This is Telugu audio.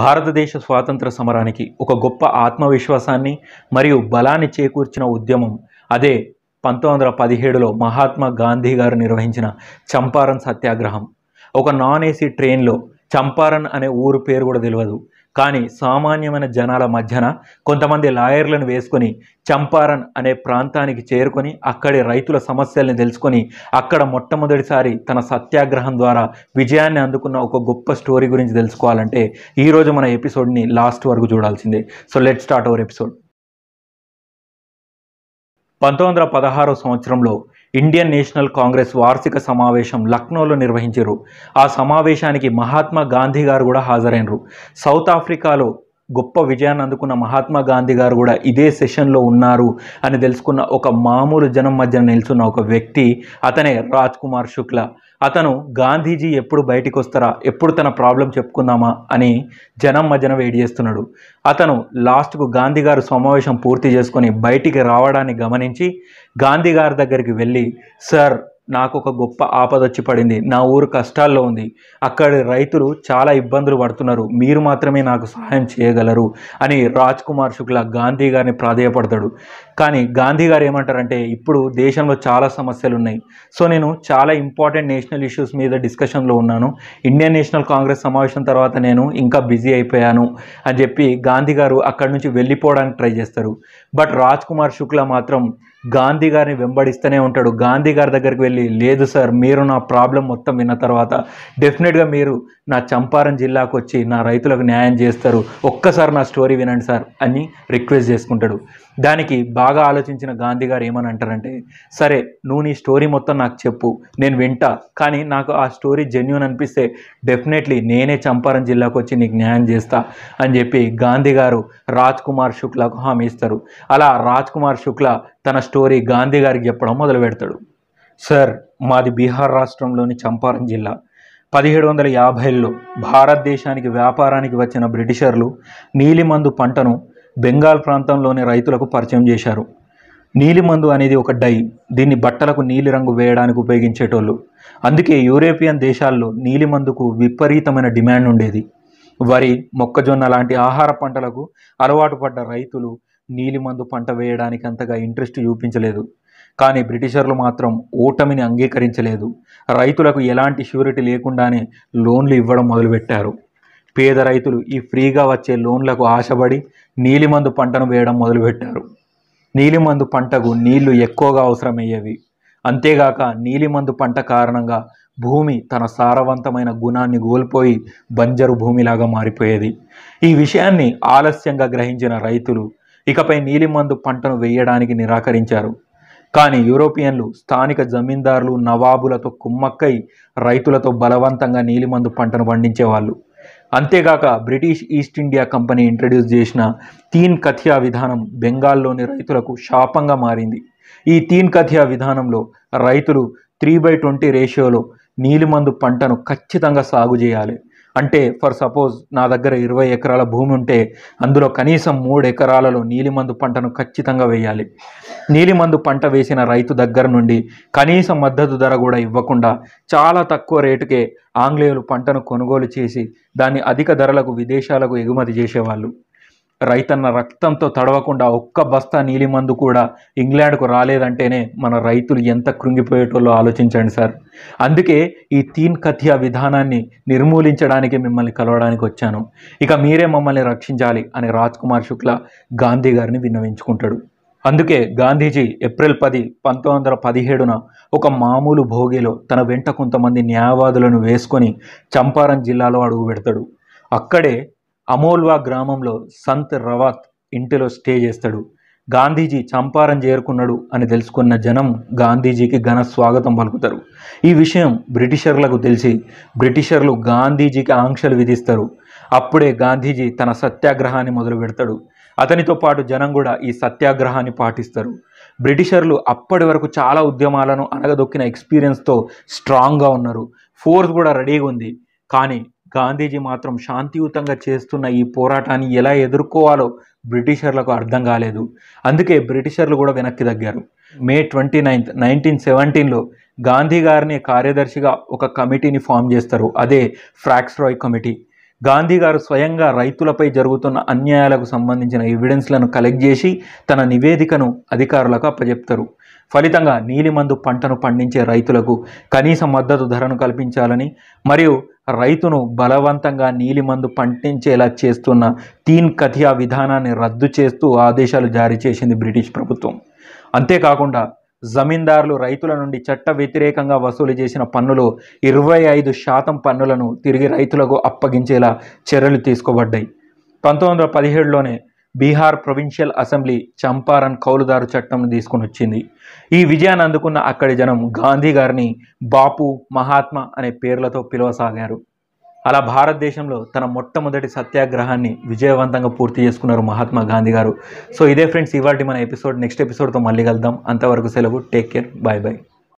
భారతదేశ స్వాతంత్ర సమరానికి ఒక గొప్ప ఆత్మవిశ్వాసాన్ని మరియు బలాన్ని చేకూర్చిన ఉద్యమం అదే పంతొమ్మిది వందల పదిహేడులో మహాత్మా గాంధీ గారు నిర్వహించిన చంపారన్ సత్యాగ్రహం ఒక నాన్ ఏసీ ట్రైన్లో చంపారన్ అనే ఊరు పేరు కూడా తెలియదు కానీ సామాన్యమైన జనాల మధ్యన కొంతమంది లాయర్లను వేసుకొని చంపారన్ అనే ప్రాంతానికి చేరుకొని అక్కడి రైతుల సమస్యల్ని తెలుసుకొని అక్కడ మొట్టమొదటిసారి తన సత్యాగ్రహం ద్వారా విజయాన్ని అందుకున్న ఒక గొప్ప స్టోరీ గురించి తెలుసుకోవాలంటే ఈరోజు మన ఎపిసోడ్ని లాస్ట్ వరకు చూడాల్సిందే so let start our episode పంతొమ్మిది వందల పదహారో సంవత్సరంలో ఇండియన్ నేషనల్ కాంగ్రెస్ వార్షిక సమావేశం లక్నోలో నిర్వహించారు ఆ సమావేశానికి మహాత్మా గాంధీ గారు కూడా హాజరైనరు సౌత్ ఆఫ్రికాలో గొప్ప విజయాన్ని అందుకున్న మహాత్మా గాంధీ గారు కూడా ఇదే సెషన్లో ఉన్నారు అని తెలుసుకున్న ఒక మామూలు జనం మధ్యన నిల్చున్న ఒక వ్యక్తి అతనే రాజ్ కుమార్ శుక్ల అతను గాంధీజీ ఎప్పుడు బయటికి వస్తారా ఎప్పుడు తన ప్రాబ్లం చెప్పుకుందామా అని జనం మధ్యన వెయిట్ చేస్తున్నాడు అతను లాస్ట్కు గాంధీ గారు సమావేశం పూర్తి చేసుకొని బయటికి రావడాన్ని గమనించి గాంధీ గారి దగ్గరికి వెళ్ళి సార్ నాకు ఒక గొప్ప ఆపద వచ్చి పడింది నా ఊరు కష్టాల్లో ఉంది అక్కడి రైతులు చాలా ఇబ్బందులు పడుతున్నారు మీరు మాత్రమే నాకు సహాయం చేయగలరు అని రాజ్ కుమార్ శుక్లా గాంధీ గారిని ప్రాధేయపడతాడు కానీ గాంధీ గారు ఏమంటారంటే ఇప్పుడు దేశంలో చాలా సమస్యలు ఉన్నాయి సో నేను చాలా ఇంపార్టెంట్ నేషనల్ ఇష్యూస్ మీద డిస్కషన్లో ఉన్నాను ఇండియన్ నేషనల్ కాంగ్రెస్ సమావేశం తర్వాత నేను ఇంకా బిజీ అయిపోయాను అని చెప్పి గాంధీ గారు అక్కడి నుంచి వెళ్ళిపోవడానికి ట్రై చేస్తారు బట్ రాజ్ కుమార్ శుక్లా మాత్రం గాంధీ గారిని వెంబడిస్తూనే ఉంటాడు గాంధీ గారి దగ్గరికి వెళ్ళి లేదు సార్ మీరు నా ప్రాబ్లం మొత్తం విన్న తర్వాత డెఫినెట్గా మీరు నా చంపారం జిల్లాకు వచ్చి నా రైతులకు న్యాయం చేస్తారు ఒక్కసారి నా స్టోరీ వినండి సార్ అని రిక్వెస్ట్ చేసుకుంటాడు దానికి బాగా ఆలోచించిన గాంధీ గారు ఏమని అంటారంటే సరే నువ్వు నీ స్టోరీ మొత్తం నాకు చెప్పు నేను వింటా కానీ నాకు ఆ స్టోరీ జెన్యున్ అనిపిస్తే డెఫినెట్లీ నేనే చంపారం జిల్లాకు వచ్చి నీకు న్యాయం చేస్తా అని చెప్పి గాంధీ గారు రాజ్ కుమార్ శుక్లాకు హామీ ఇస్తారు అలా రాజ్ కుమార్ శుక్లా తన స్టోరీ గాంధీ గారికి చెప్పడం మొదలు పెడతాడు సార్ మాది బీహార్ రాష్ట్రంలోని చంపారం జిల్లా పదిహేడు వందల యాభైలో భారతదేశానికి వ్యాపారానికి వచ్చిన బ్రిటిషర్లు నీలిమందు పంటను బెంగాల్ ప్రాంతంలోని రైతులకు పరిచయం చేశారు నీలిమందు అనేది ఒక డై దీన్ని బట్టలకు నీలిరంగు వేయడానికి ఉపయోగించేటోళ్ళు అందుకే యూరోపియన్ దేశాల్లో నీలిమందుకు విపరీతమైన డిమాండ్ ఉండేది వరి మొక్కజొన్న లాంటి ఆహార పంటలకు అలవాటు పడ్డ రైతులు నీలిమందు పంట వేయడానికి అంతగా ఇంట్రెస్ట్ చూపించలేదు కానీ బ్రిటిషర్లు మాత్రం ఓటమిని అంగీకరించలేదు రైతులకు ఎలాంటి షూరిటీ లేకుండానే లోన్లు ఇవ్వడం మొదలుపెట్టారు పేద రైతులు ఈ ఫ్రీగా వచ్చే లోన్లకు ఆశపడి నీలిమందు పంటను వేయడం మొదలుపెట్టారు నీలిమందు పంటకు నీళ్లు ఎక్కువగా అవసరమయ్యేవి అంతేగాక నీలిమందు పంట కారణంగా భూమి తన సారవంతమైన గుణాన్ని కోల్పోయి బంజరు భూమిలాగా మారిపోయేది ఈ విషయాన్ని ఆలస్యంగా గ్రహించిన రైతులు ఇకపై నీలిమందు పంటను వేయడానికి నిరాకరించారు కానీ యూరోపియన్లు స్థానిక జమీందారులు నవాబులతో కుమ్మక్కై రైతులతో బలవంతంగా నీలిమందు పంటను పండించేవాళ్ళు అంతేగాక British East India company introduce చేసిన తీన్ కథియా విధానం బెంగాల్లోని రైతులకు శాపంగా మారింది ఈ తీన్ కథియా విధానంలో రైతులు త్రీ బై ట్వంటీ రేషియోలో నీలిమందు పంటను ఖచ్చితంగా సాగు చేయాలి అంటే ఫర్ సపోజ్ నా దగ్గర ఇరవై ఎకరాల భూమి ఉంటే అందులో కనీసం మూడు ఎకరాలలో నీలిమందు పంటను ఖచ్చితంగా వేయాలి నీలిమందు పంట వేసిన రైతు దగ్గర నుండి కనీసం మద్దతు ధర కూడా ఇవ్వకుండా చాలా తక్కువ రేటుకే ఆంగ్లేయులు పంటను కొనుగోలు చేసి దాన్ని అధిక ధరలకు విదేశాలకు ఎగుమతి చేసేవాళ్ళు రైతన్న రక్తంతో తడవకుండా ఒక్క బస్తా నీలి మందు కూడా ఇంగ్లాండ్కు రాలేదంటేనే మన రైతులు ఎంత కృంగిపోయేటోళ్ళో ఆలోచించండి సార్ అందుకే ఈ తీన్ కథియా విధానాన్ని నిర్మూలించడానికి మిమ్మల్ని కలవడానికి వచ్చాను ఇక మీరే మమ్మల్ని రక్షించాలి అని రాజ్ కుమార్ శుక్ల గాంధీ గారిని విన్నవించుకుంటాడు అందుకే గాంధీజీ ఏప్రిల్ పది పంతొమ్మిది వందల పదిహేడున ఒక మామూలు భోగిలో తన వెంట కొంతమంది న్యాయవాదులను వేసుకొని చంపారం జిల్లాలో అడుగు పెడతాడు అక్కడే అమోల్వా గ్రామంలో సంత్ రవాత్ ఇంటిలో స్టే చేస్తాడు గాంధీజీ చంపారం చేరుకున్నాడు అని తెలుసుకున్న జనం గాంధీజీకి ఘన స్వాగతం పలుకుతారు ఈ విషయం బ్రిటిషర్లకు తెలిసి బ్రిటిషర్లు గాంధీజీకి ఆంక్షలు విధిస్తారు అప్పుడే గాంధీజీ తన సత్యాగ్రహాన్ని మొదలు పెడతాడు అతనితో పాటు జనం కూడా ఈ సత్యాగ్రహాన్ని పాటిస్తారు బ్రిటిషర్లు అప్పటి వరకు చాలా ఉద్యమాలను అనగదొక్కిన ఎక్స్పీరియన్స్తో స్ట్రాంగ్గా ఉన్నారు ఫోర్స్ కూడా రెడీగా ఉంది కానీ గాంధీజీ మాత్రం శాంతియుతంగా చేస్తున్న ఈ పోరాటాన్ని ఎలా ఎదుర్కోవాలో బ్రిటిషర్లకు అర్థం కాలేదు అందుకే బ్రిటిషర్లు కూడా వెనక్కి తగ్గారు మే ట్వంటీ నైన్త్ నైన్టీన్ సెవెంటీన్లో గాంధీ గారిని కార్యదర్శిగా ఒక కమిటీని ఫామ్ చేస్తారు అదే ఫ్రాక్స్ రాయ్ కమిటీ గాంధీ గారు స్వయంగా రైతులపై జరుగుతున్న అన్యాయాలకు సంబంధించిన ఎవిడెన్స్లను కలెక్ట్ చేసి తన నివేదికను అధికారులకు అప్పజెప్తారు ఫలితంగా నీలిమందు పంటను పండించే రైతులకు కనీస మద్దతు ధరను కల్పించాలని మరియు రైతును బలవంతంగా నీలిమందు పండించేలా చేస్తున్న తీన్ కథియా విధానాన్ని రద్దు చేస్తూ ఆదేశాలు జారీ చేసింది బ్రిటిష్ ప్రభుత్వం అంతేకాకుండా జమీందారులు రైతుల నుండి చట్ట వ్యతిరేకంగా వసూలు చేసిన పన్నులు ఇరవై ఐదు శాతం పన్నులను తిరిగి రైతులకు అప్పగించేలా చర్యలు తీసుకోబడ్డాయి పంతొమ్మిది వందల పదిహేడులోనే బీహార్ ప్రొవిన్షియల్ అసెంబ్లీ చంపారన్ కౌలుదారు చట్టంను తీసుకుని వచ్చింది ఈ విజయాన్ని అందుకున్న అక్కడి జనం గాంధీ గారిని బాపు మహాత్మా అనే పేర్లతో పిలవసాగారు అలా భారతదేశంలో తన మొట్టమొదటి సత్యాగ్రహాన్ని విజయవంతంగా పూర్తి చేసుకున్నారు మహాత్మా గాంధీ గారు సో ఇదే ఫ్రెండ్స్ ఇవాటి మన ఎపిసోడ్ నెక్స్ట్ ఎపిసోడ్తో మళ్ళీ కలుద్దాం అంతవరకు సెలవు టేక్ కేర్ బాయ్ బాయ్